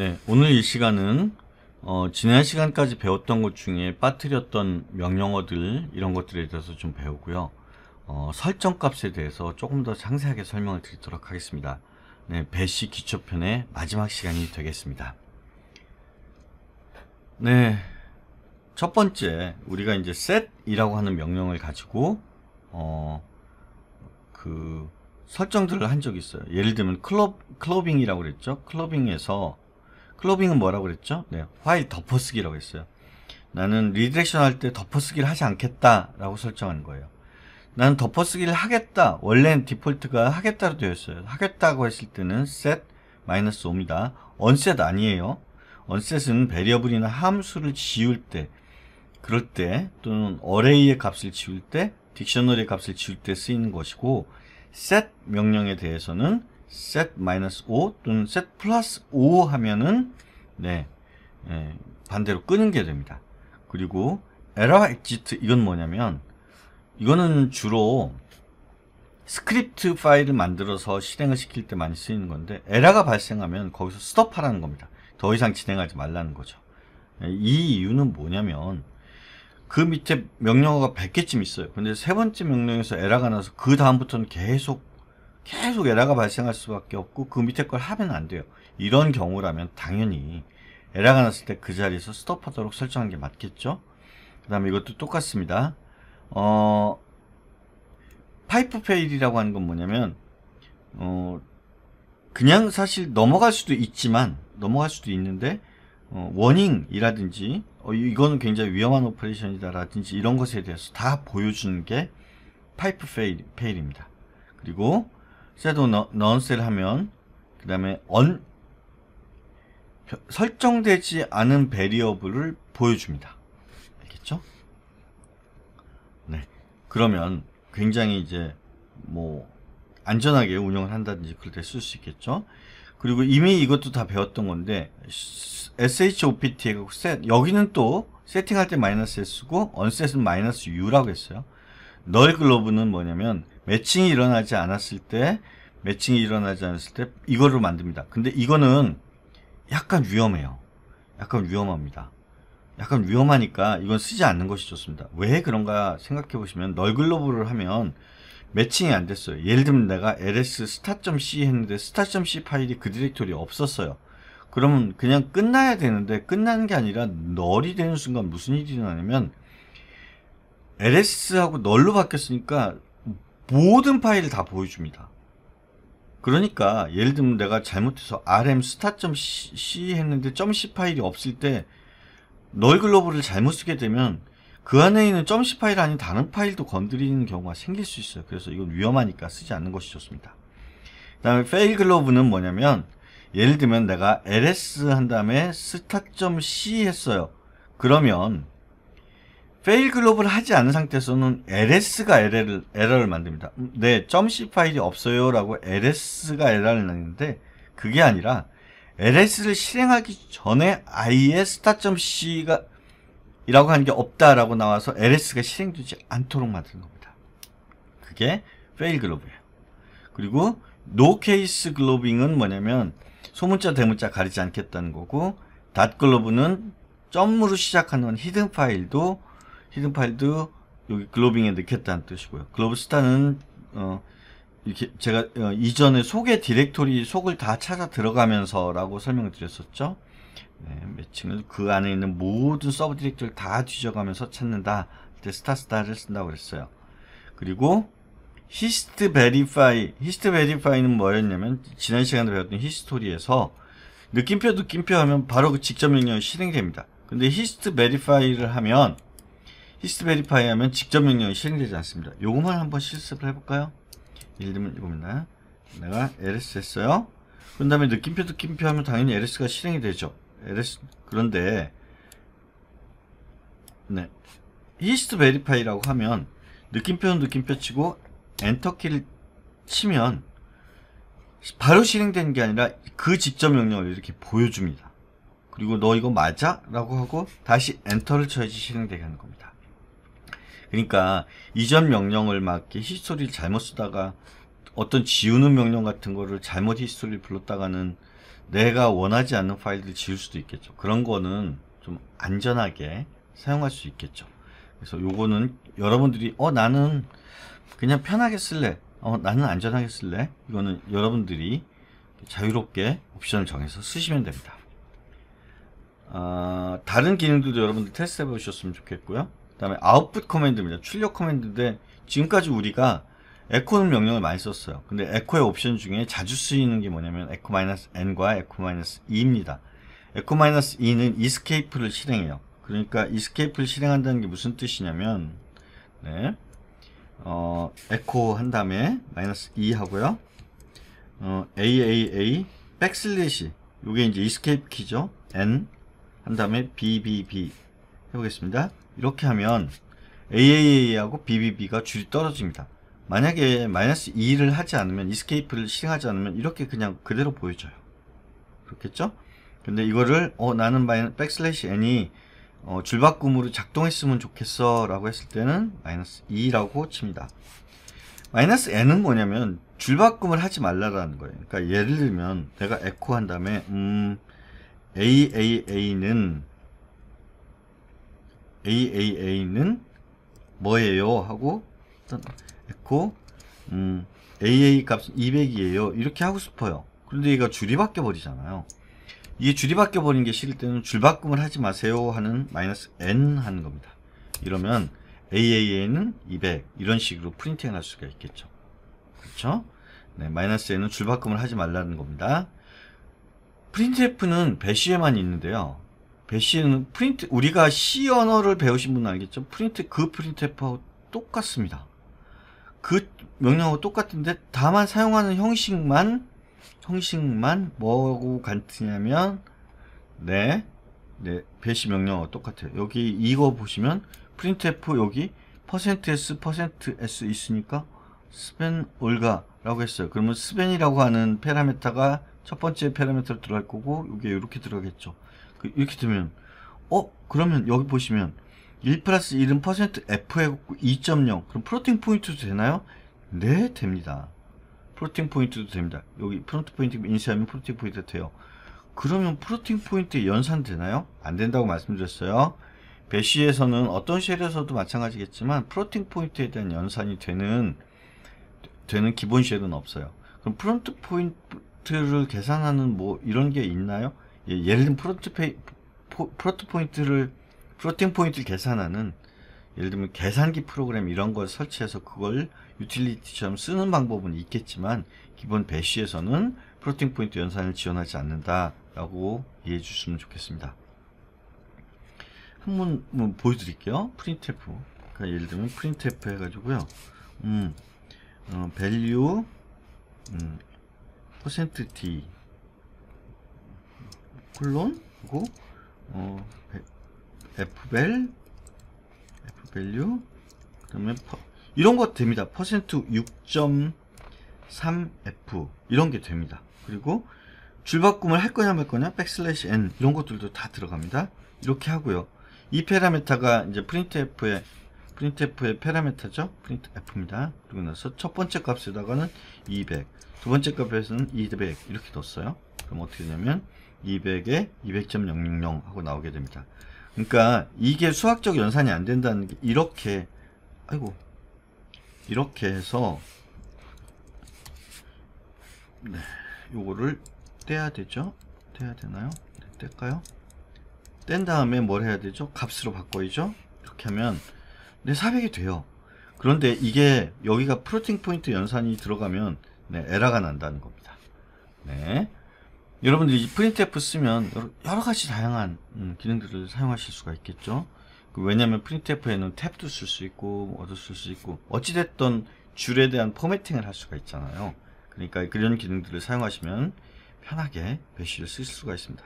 네, 오늘 이 시간은 어, 지난 시간까지 배웠던 것 중에 빠뜨렸던 명령어들 이런 것들에 대해서 좀 배우고요. 어, 설정값에 대해서 조금 더 상세하게 설명을 드리도록 하겠습니다. 네, 배시 기초편의 마지막 시간이 되겠습니다. 네, 첫 번째 우리가 이제 set이라고 하는 명령을 가지고 어, 그 설정들을 한 적이 있어요. 예를 들면 클럽 클로빙이라고 그랬죠. 클로빙에서 클로빙은 뭐라고 그랬죠? 네, 화이 덮어쓰기라고 했어요. 나는 리디렉션 할 때 덮어쓰기를 하지 않겠다라고 설정한 거예요. 나는 덮어쓰기를 하겠다. 원래는 디폴트가 하겠다로 되어 있어요. 하겠다고 했을 때는 set 마이너스 5입니다. onset 아니에요. onset은 베리어블이나 함수를 지울 때 그럴 때 또는 a r r a y 의 값을 지울 때 딕셔너리의 값을 지울 때 쓰이는 것이고 set 명령에 대해서는 set 마이너스 5 또는 set 플러스 5 하면은 네, 네, 반대로 끄는 게 됩니다. 그리고 에러 엑지트 이건 뭐냐면 이거는 주로 스크립트 파일을 만들어서 실행을 시킬 때 많이 쓰이는 건데 에러가 발생하면 거기서 스톱하라는 겁니다. 더 이상 진행하지 말라는 거죠. 예, 이 이유는 뭐냐면 그 밑에 명령어가 100개쯤 있어요. 근데 세 번째 명령에서 에러가 나서 그 다음부터는 계속 계속 에러가 발생할 수밖에 없고 그 밑에 걸 하면 안 돼요. 이런 경우라면 당연히 에러가 났을 때 그 자리에서 스톱하도록 설정한 게 맞겠죠? 그 다음에 이것도 똑같습니다. 어, 파이프 페일이라고 하는 건 뭐냐면 어, 그냥 사실 넘어갈 수도 있지만 넘어갈 수도 있는데 어, 워닝이라든지 어, 이거는 굉장히 위험한 오퍼레이션이다라든지 이런 것에 대해서 다 보여주는 게 파이프 페일, 페일입니다. 그리고 섀도우 넌셀 하면 그 다음에 언 설정되지 않은 베리어블을 보여줍니다. 알겠죠? 네. 그러면 굉장히 이제 뭐 안전하게 운영을 한다든지 그럴 때 쓸 수 있겠죠. 그리고 이미 이것도 다 배웠던 건데 s h o p t 하 여기는 또 세팅할 때 마이너스 S고 언셋은 마이너스 U라고 했어요. 널 글로브는 뭐냐면 매칭이 일어나지 않았을 때 매칭이 일어나지 않았을 때 이거를 만듭니다. 근데 이거는 약간 위험해요. 약간 위험합니다. 약간 위험하니까 이건 쓰지 않는 것이 좋습니다. 왜 그런가 생각해 보시면 널글로브를 하면 매칭이 안 됐어요. 예를 들면 내가 ls star.c 했는데 star.c 파일이 그 디렉토리에 없었어요. 그러면 그냥 끝나야 되는데 끝나는 게 아니라 널이 되는 순간 무슨 일이 일어나냐면 ls하고 널로 바뀌었으니까 모든 파일을 다 보여줍니다. 그러니까 예를 들면 내가 잘못해서 rm 스타.c 했는데 .c 파일이 없을 때널 글로벌을 잘못 쓰게 되면 그 안에 있는 .c 파일 아닌 다른 파일도 건드리는 경우가 생길 수 있어요. 그래서 이건 위험하니까 쓰지 않는 것이 좋습니다. 그 다음에 fail 글로브는 뭐냐면 예를 들면 내가 ls 한 다음에 스타.c 했어요. 그러면 페일 글로브를 하지 않은 상태에서는 ls가 LL을, 에러를 만듭니다. 네, 점 .c 파일이 없어요 라고 ls가 에러를 내는데 그게 아니라 ls를 실행하기 전에 i 예 s t a c 가 이라고 하는 게 없다라고 나와서 ls가 실행되지 않도록 만드는 겁니다. 그게 페일 글로브예요. 그리고 no case 글로빙은 뭐냐면 소문자 대문자 가리지 않겠다는 거고 닷 글로브는 점으로 시작하는 히든 파일도 히든 파일드 여기 글로빙에 넣겠다는 뜻이고요. 글로브스타는 어, 이렇게 제가 어, 이전에 속의 디렉토리 속을 다 찾아 들어가면서 라고 설명을 드렸었죠. 네, 매칭은그 안에 있는 모든 서브 디렉토리를 다 뒤져가면서 찾는다. 그때 스타스타를 쓴다고 그랬어요. 그리고 히스트 베리파이 히스트 베리파이는 뭐였냐면 지난 시간에 배웠던 히스토리에서 느낌표 느낌표 하면 바로 그 직접 명령이 실행됩니다. 근데 히스트 베리파이를 하면 히스트 베리파이 하면 직접 명령이 실행되지 않습니다. 요것만 한번 실습을 해볼까요? 예를 들면 이겁니다. 내가 ls 했어요. 그런 다음에 느낌표 느낌표 하면 당연히 ls가 실행이 되죠. ls 그런데 네 히스트 베리파이라고 하면 느낌표는 느낌표 치고 엔터키를 치면 바로 실행되는 게 아니라 그 직접 명령을 이렇게 보여줍니다. 그리고 너 이거 맞아? 라고 하고 다시 엔터를 쳐야지 실행되게 하는 겁니다. 그러니까 이전 명령을 막 히스토리를 잘못 쓰다가 어떤 지우는 명령 같은 거를 잘못 히스토리를 불렀다가는 내가 원하지 않는 파일들을 지울 수도 있겠죠. 그런 거는 좀 안전하게 사용할 수 있겠죠. 그래서 요거는 여러분들이 어 나는 그냥 편하게 쓸래. 어 나는 안전하게 쓸래. 이거는 여러분들이 자유롭게 옵션을 정해서 쓰시면 됩니다. 어, 다른 기능들도 여러분들 테스트 해보셨으면 좋겠고요. 다음에 아웃풋 커맨드입니다. 출력 커맨드인데 지금까지 우리가 에코는 명령을 많이 썼어요. 근데 에코의 옵션 중에 자주 쓰이는 게 뭐냐면 에코 마이너스 n과 에코 마이너스 e 입니다 에코 마이너스 e 는 이스케이프를 실행해요. 그러니까 e s c a p e 를 실행한다는 게 무슨 뜻이냐면 네. 어, 에코 한 다음에 마이너스 e 하고요. 어, aaa 백슬래시 이게 이제 이스케이프 키죠. n 한 다음에 bbb 해보겠습니다. 이렇게 하면 AAA하고 BBB가 줄이 떨어집니다. 만약에 마이너스 2를 하지 않으면 이스케이프를 실행하지 않으면 이렇게 그냥 그대로 보여져요. 그렇겠죠? 근데 이거를 어 나는 백슬래시 n이 어, 줄바꿈으로 작동했으면 좋겠어 라고 했을 때는 마이너스 2라고 칩니다. 마이너스 n은 뭐냐면 줄바꿈을 하지 말라라는 거예요. 그러니까 예를 들면 내가 에코 한 다음에 음 AAA는 AAA는 뭐예요? 하고 일단 에코 음, AA 값은 200이에요. 이렇게 하고 싶어요. 그런데 얘가 줄이 바뀌어 버리잖아요. 이게 줄이 바뀌어 버린 게 싫을 때는 줄바꿈을 하지 마세요 하는 마이너스 n 하는 겁니다. 이러면 AAA는 200 이런 식으로 프린팅 할 수가 있겠죠. 그렇죠? 네, 마이너스 n은 줄바꿈을 하지 말라는 겁니다. 프린트F는 배시에만 있는데요. 배시는 프린트 우리가 C 언어를 배우신 분은 알겠죠? 프린트 그 프린트하고 똑같습니다. 그 명령하고 똑같은데 다만 사용하는 형식만 형식만 뭐고 하 같으냐면 네, 네 배시 명령하고 똑같아요. 여기 이거 보시면 printf 여기 %s %s 있으니까 sven o l g a 라고 했어요. 그러면 s v e n 이라고 하는 파라메타가첫 번째 파라메타로 들어갈 거고 이게 이렇게 들어가겠죠. 그 이렇게 되면 어? 그러면 여기 보시면 1 플러스 1은 퍼센트 F 의2.0 그럼 플로팅 포인트도 되나요? 네 됩니다 플로팅 포인트도 됩니다 여기 프론트 포인트 인쇄하면 플로팅 포인트 돼요 그러면 플로팅 포인트 연산 되나요? 안 된다고 말씀드렸어요 배쉬에서는 어떤 쉘에서도 마찬가지겠지만 플로팅 포인트에 대한 연산이 되는 되는 기본 쉘은 없어요 그럼 프론트 포인트를 계산하는 뭐 이런 게 있나요? 예, 를 들면 프로트 포, 인트를 프로틴 포인트를 계산하는 예를 들면 계산기 프로그램 이런 걸 설치해서 그걸 유틸리티처럼 쓰는 방법은 있겠지만 기본 배쉬에서는 프로팅 포인트 연산을 지원하지 않는다라고 이해해 주시면 좋겠습니다. 한번 뭐 보여드릴게요. 프린트프. 그러니까 예를 들면 프린트프 해가지고요. 음, 어, value, 음, 퍼센트 t 콜론 그리고 어, F벨 F밸류 그다음에 이런 것 됩니다. 퍼센트 6.3F 이런 게 됩니다. 그리고 줄바꿈을 할 거냐 말 거냐 백슬래시 n 이런 것들도 다 들어갑니다. 이렇게 하고요. 이페라메타가 이제 p r i f 의 p r i f 의 파라메타죠. 프린트 n t f 입니다 그리고 나서 첫 번째 값에다가는 200, 두 번째 값에서는 200 이렇게 넣었어요. 그럼 어떻게 되냐면 200에 200.000 하고 나오게 됩니다. 그러니까 이게 수학적 연산이 안 된다는 게 이렇게 아이고 이렇게 해서 네, 요거를 떼야 되죠? 떼야 되나요? 네, 뗄까요? 뗀 다음에 뭘 해야 되죠? 값으로 바꿔야죠? 이렇게 하면 네, 400이 돼요. 그런데 이게 여기가 프로팅 포인트 연산이 들어가면 네, 에러가 난다는 겁니다. 네. 여러분들이 프린트F 쓰면 여러 가지 다양한 음, 기능들을 사용하실 수가 있겠죠. 그 왜냐하면 프린트F에는 탭도 쓸 수 있고 어도 쓸수 있고 어찌됐든 줄에 대한 포맷팅을할 수가 있잖아요. 그러니까 그런 기능들을 사용하시면 편하게 배쉬를 쓸 수가 있습니다.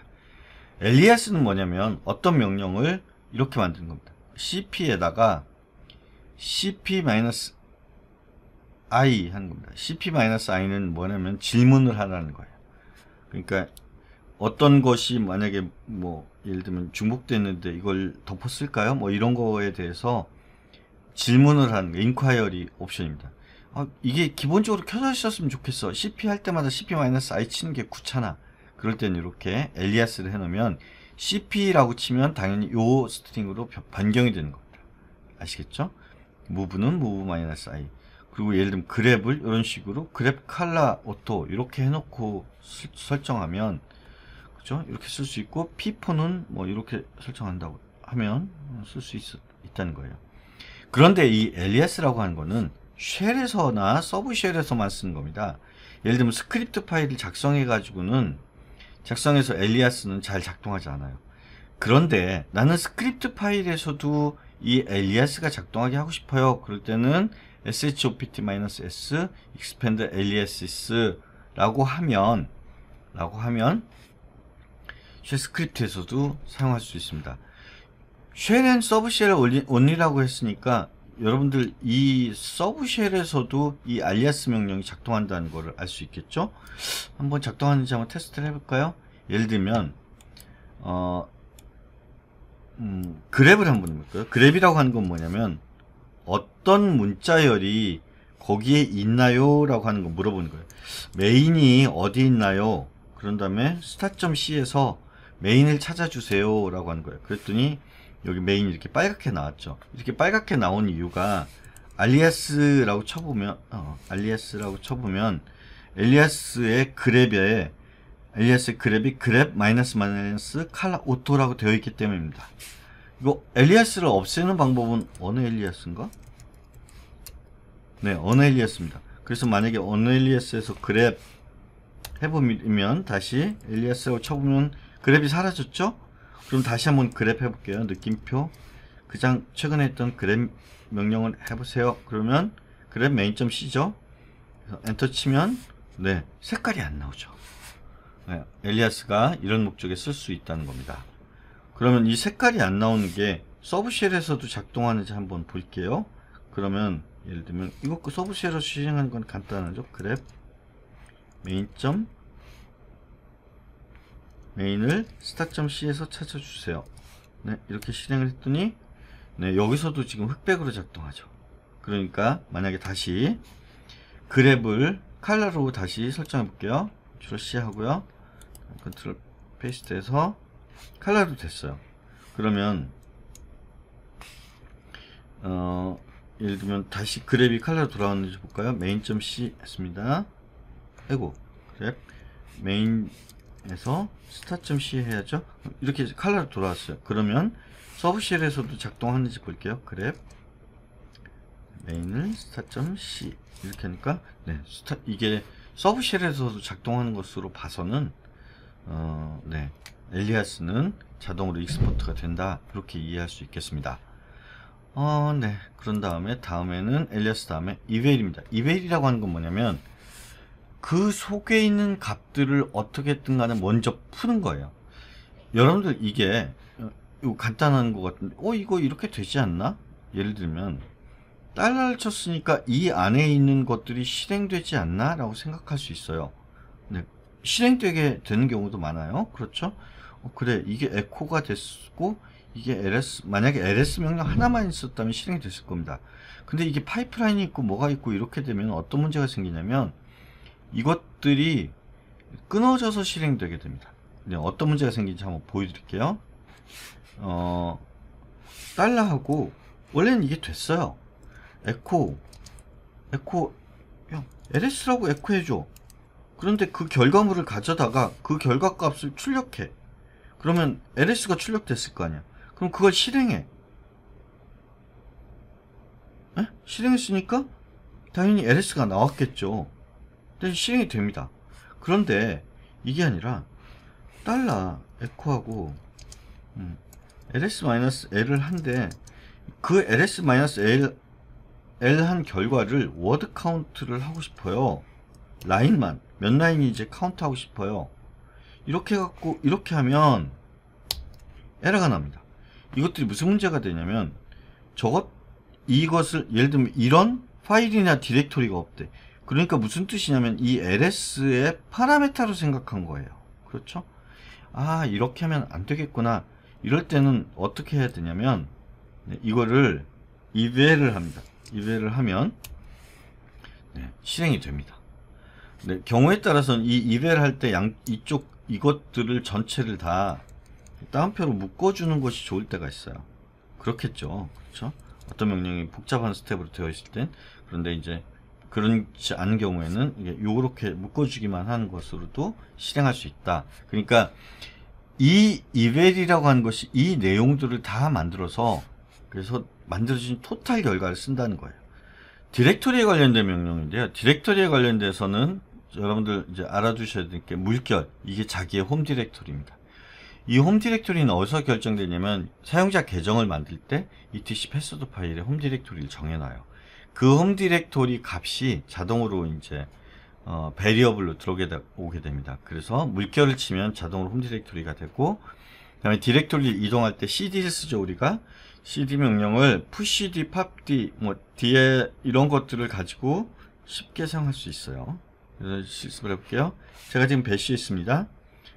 LES는 뭐냐면 어떤 명령을 이렇게 만드는 겁니다. cp에다가 cp-i 한 겁니다. cp-i는 뭐냐면 질문을 하라는 거예요. 그러니까 어떤 것이 만약에 뭐 예를 들면 중복됐는데 이걸 덮었을까요? 뭐 이런 거에 대해서 질문을 하는 인콰이어리 옵션입니다. 아, 이게 기본적으로 켜져 있었으면 좋겠어. CP 할 때마다 CP-I 치는 게 구차나. 그럴 땐 이렇게 엘리아스를 해놓으면 CP라고 치면 당연히 요 스트링으로 변경이 되는 겁니다. 아시겠죠? 무브는 무브 마이너스 I. 그리고 예를 들면 그랩을 이런 식으로 그랩 칼라 오토 이렇게 해놓고 수, 설정하면 그죠? 이렇게 쓸 수 있고 피포는 뭐 이렇게 설정한다고 하면 쓸 수 있다는 거예요. 그런데 이 LES라고 하는 거는 쉘에서나 서브 쉘에서만 쓰는 겁니다. 예를 들면 스크립트 파일을 작성해 가지고는 작성해서 엘리아스는 잘 작동하지 않아요. 그런데 나는 스크립트 파일에서도 이 엘리아스가 작동하게 하고 싶어요. 그럴 때는 SHOPT-S expand aliases라고 하면 라고 하면 쉘 스크립트에서도 사용할 수 있습니다. 쉘은 서브쉘 을 n l 라고 했으니까 여러분들 이 서브쉘에서도 이 알리아스 명령이 작동한다는 것을 알 수 있겠죠? 한번 작동하는지 한번 테스트를 해볼까요? 예를 들면 어, 음, 그랩을 한번 해볼까요? 그랩이라고 하는 건 뭐냐면 어떤 문자열이 거기에 있나요? 라고 하는 거 물어보는 거예요. 메인이 어디 있나요? 그런 다음에 스타.c에서 메인을 찾아주세요. 라고 하는 거예요. 그랬더니 여기 메인 이렇게 빨갛게 나왔죠. 이렇게 빨갛게 나온 이유가 알리아스라고 쳐보면 어, 알리아스라고 쳐보면 엘리아스의 그랩에 엘리아스 그랩이 그랩 마이너스 마이너스 칼라 오토라고 되어 있기 때문입니다. 이거 엘리아스를 없애는 방법은 어느 엘리아스인가? 네, 어느 엘리아스입니다. 그래서 만약에 어느 엘리아스에서 그랩 해보면 다시 엘리아스라고 쳐보면 그랩이 사라졌죠? 그럼 다시 한번 그랩 해볼게요. 느낌표 그장 최근에 했던 그랩 명령을 해보세요. 그러면 그랩 메인.c죠? 엔터 치면 네 색깔이 안 나오죠. 네, 엘리아스가 이런 목적에 쓸 수 있다는 겁니다. 그러면 이 색깔이 안 나오는 게 서브쉘에서도 작동하는지 한번 볼게요 그러면 예를 들면 이거 서브쉘에서 실행하는 건 간단하죠 그랩 메인점 메인을 스타.c에서 찾아주세요 네 이렇게 실행을 했더니 네 여기서도 지금 흑백으로 작동하죠 그러니까 만약에 다시 그랩을 칼라로 다시 설정해 볼게요 컨트롤 C 하고요 컨트롤 페이스트해서 칼라도 됐어요 그러면 어, 예를 들면 다시 그래비 칼라로 돌아왔는지 볼까요 메인.c 했습니다 에고 그래 메인에서 스타.c 해야죠 이렇게 칼라로 돌아왔어요 그러면 서브쉘에서도 작동하는지 볼게요 그래 메인을 스타.c 이렇게 하니까 네 스타 이게 서브쉘에서도 작동하는 것으로 봐서는 어, 네 엘리아스는 자동으로 익스포트가 된다 이렇게 이해할 수 있겠습니다 어, 네. 그런 다음에 다음에는 엘리아스 다음에 이벨입니다. 이벨이라고 하는 건 뭐냐면 그 속에 있는 값들을 어떻게든 간에 먼저 푸는 거예요. 여러분들 이게 어, 이거 간단한 것 같은데 어 이거 이렇게 되지 않나? 예를 들면 달러를 쳤으니까 이 안에 있는 것들이 실행되지 않나? 라고 생각할 수 있어요. 네. 실행되게 되는 경우도 많아요. 그렇죠? 어, 그래 이게 에코가 됐고 이게 LS 만약에 LS 명령 하나만 있었다면 실행이 됐을 겁니다. 근데 이게 파이프라인이 있고 뭐가 있고 이렇게 되면 어떤 문제가 생기냐면 이것들이 끊어져서 실행되게 됩니다. 네, 어떤 문제가 생긴지 한번 보여드릴게요. 어, 달러하고 원래는 이게 됐어요. 에코 에코 형 LS라고 에코 해줘. 그런데 그 결과물을 가져다가 그 결과값을 출력해. 그러면 LS가 출력됐을 거 아니야. 그럼 그걸 실행해. 에? 예? 실행했으니까 당연히 LS가 나왔겠죠. 근데 실행이 됩니다. 그런데 이게 아니라 달러 에코하고 음, ls-l을 한데 그 ls-l l 한 결과를 워드 카운트를 하고 싶어요. 라인만 몇 라인이 이제 카운트하고 싶어요. 이렇게 갖고 이렇게 하면 에러가 납니다. 이것들이 무슨 문제가 되냐면 저것 이것을 예를 들면 이런 파일이나 디렉토리가 없대. 그러니까 무슨 뜻이냐면 이 ls의 파라메타로 생각한 거예요. 그렇죠? 아 이렇게 하면 안 되겠구나. 이럴 때는 어떻게 해야 되냐면 네, 이거를 이외를 합니다. 이외를 하면 네, 실행이 됩니다. 네, 경우에 따라서는 이 이외를 할때양 이쪽 이것들을 전체를 다 따옴표로 묶어주는 것이 좋을 때가 있어요. 그렇겠죠. 그렇죠? 어떤 명령이 복잡한 스텝으로 되어 있을 땐 그런데 이제 그렇지 않은 경우에는 이렇게 묶어주기만 하는 것으로도 실행할 수 있다. 그러니까 이 이벨이라고 하는 것이 이 내용들을 다 만들어서 그래서 만들어진 토탈 결과를 쓴다는 거예요. 디렉토리에 관련된 명령인데요. 디렉토리에 관련돼서는 여러분들 이제 알아두셔야 될 게 물결 이게 자기의 홈 디렉토리입니다 이 홈 디렉토리는 어디서 결정되냐면 사용자 계정을 만들 때 etc 패스워드 파일에 홈 디렉토리를 정해놔요 그 홈 디렉토리 값이 자동으로 이제 어, 베리어블로 들어오게 되, 오게 됩니다 그래서 물결을 치면 자동으로 홈 디렉토리가 되고 그 다음에 디렉토리 이동할 때 cd를 쓰죠 우리가 cd 명령을 pushd, popd, 뭐 d 이런 것들을 가지고 쉽게 사용할 수 있어요 그래서 실습을 해볼게요. 제가 지금 배시했습니다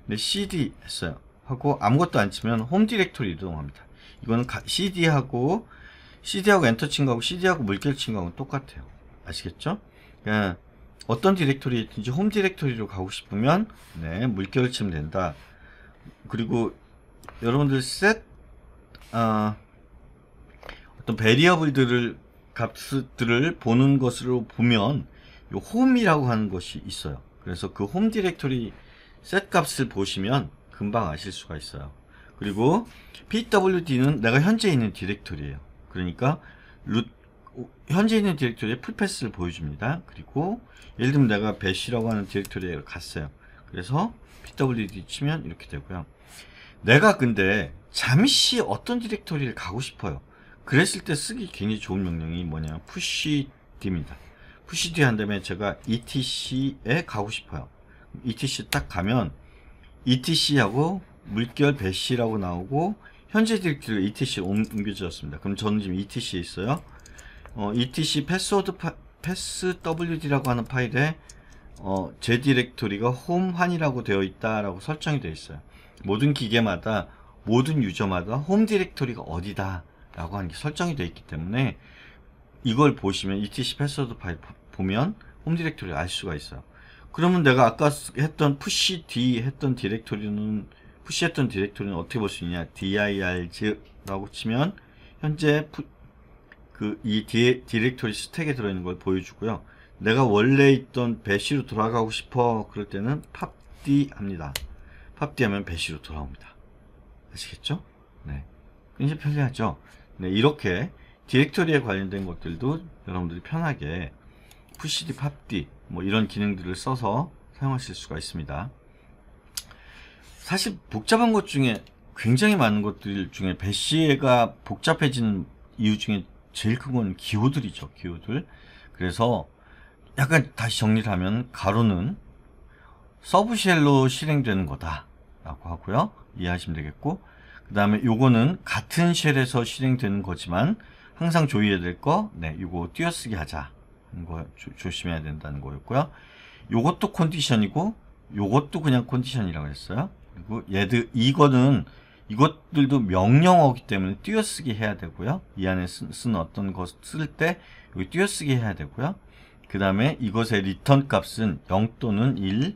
근데 cd 했어요. 하고 아무것도 안 치면 홈 디렉토리 이동합니다. 이거는 cd하고 cd하고 엔터 친 거하고 cd하고 물결 친 거하고 똑같아요. 아시겠죠? 그러 그러니까 어떤 디렉토리 있든지 홈 디렉토리로 가고 싶으면 네, 물결 치면 된다. 그리고 여러분들 셋 어, 떤 베리어블들을 값들을 보는 것으로 보면 요 홈이라고 하는 것이 있어요. 그래서 그 홈 디렉토리 셋 값을 보시면 금방 아실 수가 있어요. 그리고 pwd는 내가 현재 있는 디렉토리예요. 그러니까 루트 현재 있는 디렉토리에 풀패스를 보여줍니다. 그리고 예를 들면 내가 배시라고 하는 디렉토리에 갔어요. 그래서 pwd 치면 이렇게 되고요. 내가 근데 잠시 어떤 디렉토리를 가고 싶어요. 그랬을 때 쓰기 굉장히 좋은 명령이 뭐냐 push d입니다. 푸시디 한 다음에 제가 ETC에 가고 싶어요. ETC 딱 가면 ETC하고 물결 배시라고 나오고 현재 디렉토리를 ETC 옮겨졌습니다 그럼 저는 지금 ETC에 있어요. 어, ETC 패스워드 파, passwd라고 하는 파일에 어, 제 디렉토리가 홈환이라고 되어 있다라고 설정이 되어 있어요. 모든 기계마다 모든 유저마다 홈 디렉토리가 어디다 라고 하는 게 설정이 되어 있기 때문에 이걸 보시면 etc 패스워드 파일 보면 홈 디렉토리를 알 수가 있어요. 그러면 내가 아까 했던 push d 했던 디렉토리는 push 했던 디렉토리는 어떻게 볼 수 있냐? dir라고 치면 현재 그이 디렉토리 스택에 들어있는 걸 보여주고요. 내가 원래 있던 배시로 돌아가고 싶어 그럴 때는 팝디 합니다. 팝디 하면 배시로 돌아옵니다. 아시겠죠? 네. 굉장히 편리하죠? 네, 이렇게 디렉토리에 관련된 것들도 여러분들이 편하게 푸시디, 팝디 뭐 이런 기능들을 써서 사용하실 수가 있습니다. 사실 복잡한 것 중에 굉장히 많은 것들 중에 배시가 복잡해지는 이유 중에 제일 큰 건 기호들이죠. 기호들. 그래서 약간 다시 정리를 하면 가로는 서브쉘로 실행되는 거다라고 하고요. 이해하시면 되겠고 그 다음에 요거는 같은 쉘에서 실행되는 거지만 항상 조의해야 될 거, 네, 이거 띄어쓰기 하자. 거 조, 조심해야 된다는 거였고요. 요것도 컨디션이고 요것도 그냥 컨디션이라고 했어요. 그리고 얘들 이거는 이것들도 명령어기 때문에 띄어쓰기 해야 되고요. 이 안에 쓰, 쓴 어떤 것쓸때 여기 띄어쓰기 해야 되고요. 그 다음에 이것의 리턴 값은 0 또는 1,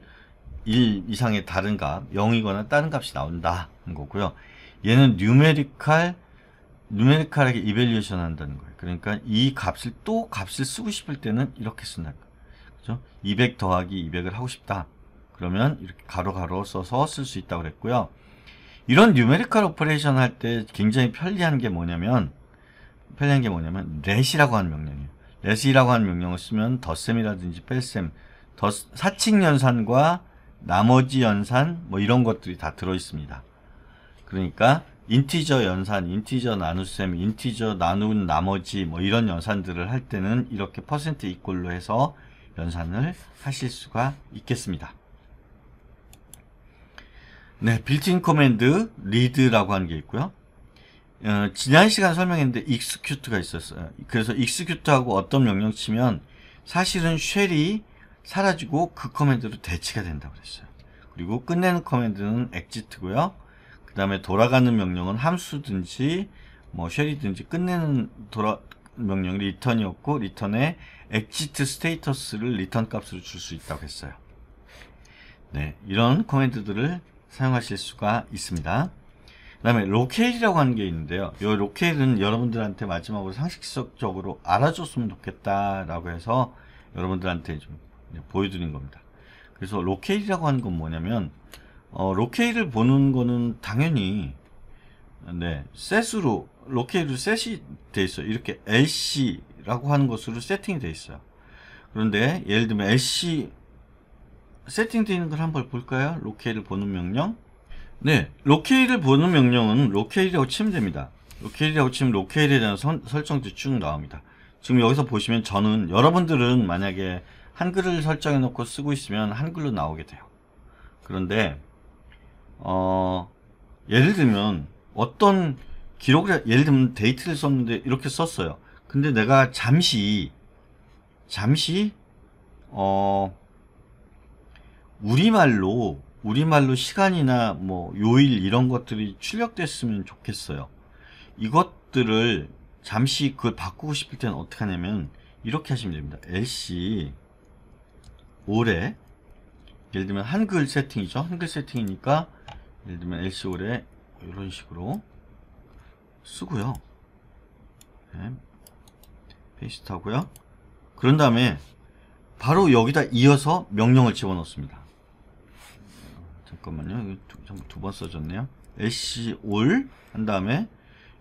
1 이상의 다른 값, 0이거나 다른 값이 나온다는 거고요. 얘는 뉴메리칼, 뉴메리칼하게 이벨리에이션 한다는 거예요. 그러니까 이 값을 또 값을 쓰고 싶을 때는 이렇게 쓴다. 그죠? 200 더하기 200을 하고 싶다. 그러면 이렇게 가로 가로 써서 쓸 수 있다고 그랬고요. 이런 뉴메리컬 오퍼레이션 할 때 굉장히 편리한 게 뭐냐면 편리한 게 뭐냐면 let이라고 하는 명령이에요. let이라고 하는 명령을 쓰면 덧셈이라든지 뺄셈, 덧, 사칭 연산과 나머지 연산 뭐 이런 것들이 다 들어 있습니다. 그러니까 인티저 연산, 인티저 나눗셈, 인티저 나눈 나머지 뭐 이런 연산들을 할 때는 이렇게 퍼센트 이꼴로 해서 연산을 하실 수가 있겠습니다. 네, 빌트인 커맨드 리드라고 하는 게 있고요. 어, 지난 시간 설명했는데 익스큐트가 있었어요. 그래서 익스큐트하고 어떤 명령 치면 사실은 쉘이 사라지고 그 커맨드로 대치가 된다고 그랬어요. 그리고 끝내는 커맨드는 엑지트고요. 그 다음에 돌아가는 명령은 함수든지 뭐 쉘이든지 끝내는 돌아 명령 리턴이었고 리턴에 엑시트 스테이터스를 리턴 값으로 줄 수 있다고 했어요. 네, 이런 코멘트들을 사용하실 수가 있습니다. 그 다음에 로케이라고 하는 게 있는데요. 이 로케이는 여러분들한테 마지막으로 상식적으로 알아줬으면 좋겠다라고 해서 여러분들한테 좀 보여드린 겁니다. 그래서 로케이라고 하는 건 뭐냐면 어, 로케이를 보는 거는 당연히 네 셋으로 로케이로 셋이 돼 있어요 이렇게 LC라고 하는 것으로 세팅이 돼 있어요 그런데 예를 들면 LC 세팅되어 있는 걸 한번 볼까요 로케이를 보는 명령 네 로케이를 보는 명령은 로케이라고 치면 됩니다 로케이라고 치면 로케이에 대한 선, 설정도 쭉 나옵니다 지금 여기서 보시면 저는 여러분들은 만약에 한글을 설정해 놓고 쓰고 있으면 한글로 나오게 돼요 그런데 어, 예를 들면 어떤 기록을 예를 들면 데이트를 썼는데 이렇게 썼어요. 근데 내가 잠시 잠시 어 우리말로 우리말로 시간이나 뭐 요일 이런 것들이 출력됐으면 좋겠어요. 이것들을 잠시 그걸 바꾸고 싶을 때는 어떻게 하냐면 이렇게 하시면 됩니다. lc 올해 예를 들면 한글 세팅이죠. 한글 세팅이니까 예를 들면 l c 월에 이런 식으로 쓰고요. 네. 페이스트 하고요. 그런 다음에 바로 여기다 이어서 명령을 집어넣습니다. 잠깐만요. 두 번 써졌네요. LC a 한 다음에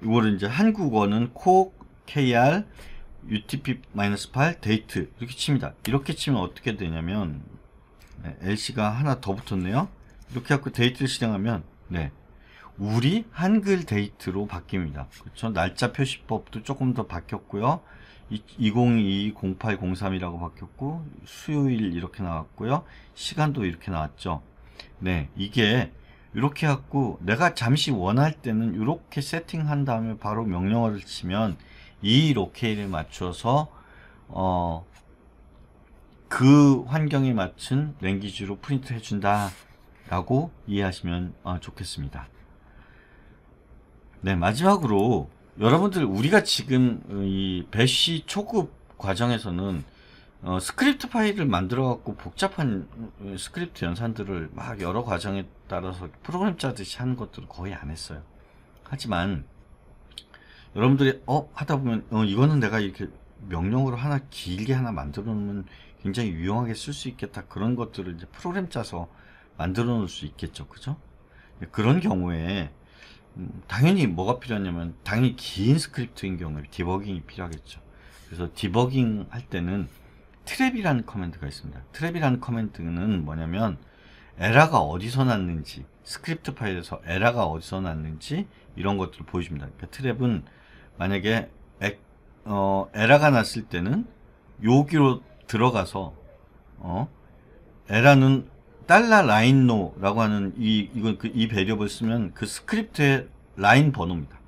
이거를 이제 한국어는 콕 KR UTP-8 데이트 이렇게 칩니다. 이렇게 치면 어떻게 되냐면 LC가 네, 하나 더 붙었네요. 이렇게 하고 데이트를 실행하면 네 우리 한글 데이트로 바뀝니다. 그렇죠? 날짜 표시법도 조금 더 바뀌었고요. 2 0 2 08, 03이라고 바뀌었고 수요일 이렇게 나왔고요. 시간도 이렇게 나왔죠. 네, 이게 이렇게 갖고 내가 잠시 원할 때는 이렇게 세팅한 다음에 바로 명령어를 치면 이로케일에 맞춰서 어, 그 환경에 맞춘 랭귀지로 프린트 해준다. 라고 이해하시면 어, 좋겠습니다. 네, 마지막으로 여러분들 우리가 지금 이 배시 초급 과정에서는 어, 스크립트 파일을 만들어 갖고 복잡한 스크립트 연산들을 막 여러 과정에 따라서 프로그램 짜듯이 하는 것들을 거의 안 했어요. 하지만 여러분들이 어 하다 보면 어 이거는 내가 이렇게 명령으로 하나 길게 하나 만들어 놓으면 굉장히 유용하게 쓸 수 있겠다 그런 것들을 이제 프로그램 짜서 만들어 놓을 수 있겠죠 그죠 그런 경우에 음, 당연히 뭐가 필요하냐면 당연히 긴 스크립트인 경우에 디버깅이 필요하겠죠 그래서 디버깅 할 때는 트랩이라는 커맨드가 있습니다 트랩이라는 커맨드는 뭐냐면 에러가 어디서 났는지 스크립트 파일에서 에러가 어디서 났는지 이런 것들을 보여줍니다 그러니까 트랩은 만약에 에, 어, 에러가 났을 때는 여기로 들어가서 어, 에러는 달러 라인노라고 하는 이 이건 그, 이베리어 쓰면 그 스크립트의 라인 번호입니다.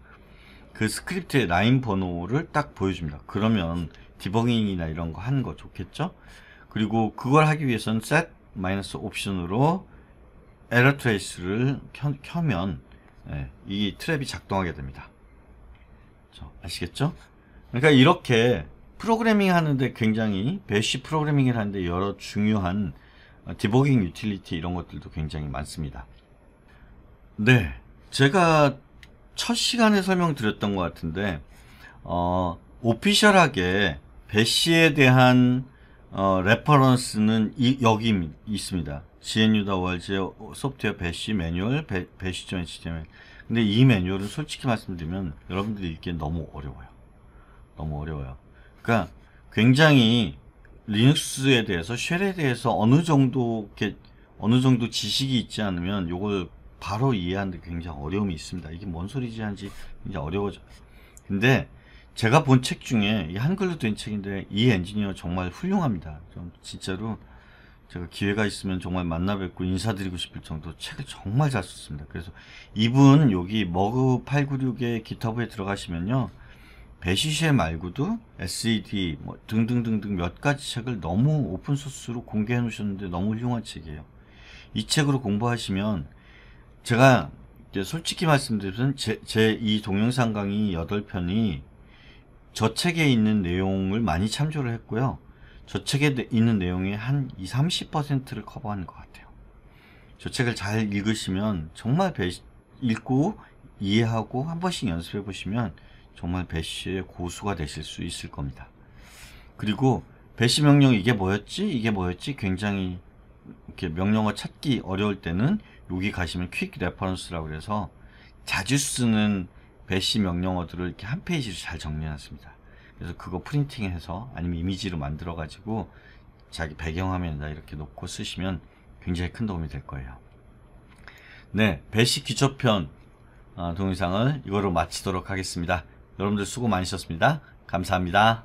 그 스크립트의 라인 번호를 딱 보여줍니다. 그러면 디버깅이나 이런 거 하는 거 좋겠죠? 그리고 그걸 하기 위해서는 set 마이너스 옵션으로 에러 트레이스를 켜, 켜면 예, 이 트랩이 작동하게 됩니다. 아시겠죠? 그러니까 이렇게 프로그래밍 하는데 굉장히 배시 프로그래밍을 하는데 여러 중요한 어, 디버깅 유틸리티 이런 것들도 굉장히 많습니다. 네, 제가 첫 시간에 설명드렸던 것 같은데 어, 오피셜하게 배시에 대한 어, 레퍼런스는 이, 여기 있습니다. GNU.org의 소프트웨어 배시 매뉴얼, 배, 시전 시스템. 근데 이 매뉴얼은 솔직히 말씀드리면 여러분들이 읽기엔 너무 어려워요. 너무 어려워요. 그러니까 굉장히 리눅스에 대해서 쉘에 대해서 어느 정도 이렇게 어느 정도 지식이 있지 않으면 이걸 바로 이해하는데 굉장히 어려움이 있습니다. 이게 뭔 소리지 한지 굉장히 어려워져요. 근데 제가 본 책 중에 이 한글로 된 책인데 이 엔지니어 정말 훌륭합니다. 좀 진짜로 제가 기회가 있으면 정말 만나 뵙고 인사드리고 싶을 정도 책을 정말 잘 썼습니다. 그래서 이분 여기 머그 896의 기타브에 들어가시면요. 베시쉐 말고도 SED 뭐 등등등등 몇 가지 책을 너무 오픈소스로 공개해 놓으셨는데 너무 훌륭한 책이에요. 이 책으로 공부하시면 제가 솔직히 말씀드리면 제 이 동영상 강의 8편이 저 책에 있는 내용을 많이 참조를 했고요. 저 책에 있는 내용의 한 20, 30%를 커버하는 것 같아요. 저 책을 잘 읽으시면 정말 읽고 이해하고 한 번씩 연습해 보시면 정말 배시의 고수가 되실 수 있을 겁니다. 그리고 배시 명령 이게 뭐였지? 이게 뭐였지? 굉장히 이렇게 명령어 찾기 어려울 때는 여기 가시면 퀵 레퍼런스라고 그래서 자주 쓰는 배시 명령어들을 이렇게 한 페이지로 잘 정리해놨습니다. 그래서 그거 프린팅해서 아니면 이미지로 만들어가지고 자기 배경화면에다 이렇게 놓고 쓰시면 굉장히 큰 도움이 될 거예요. 네, 배시 기초편 아, 동영상을 이거로 마치도록 하겠습니다. 여러분들 수고 많으셨습니다. 감사합니다.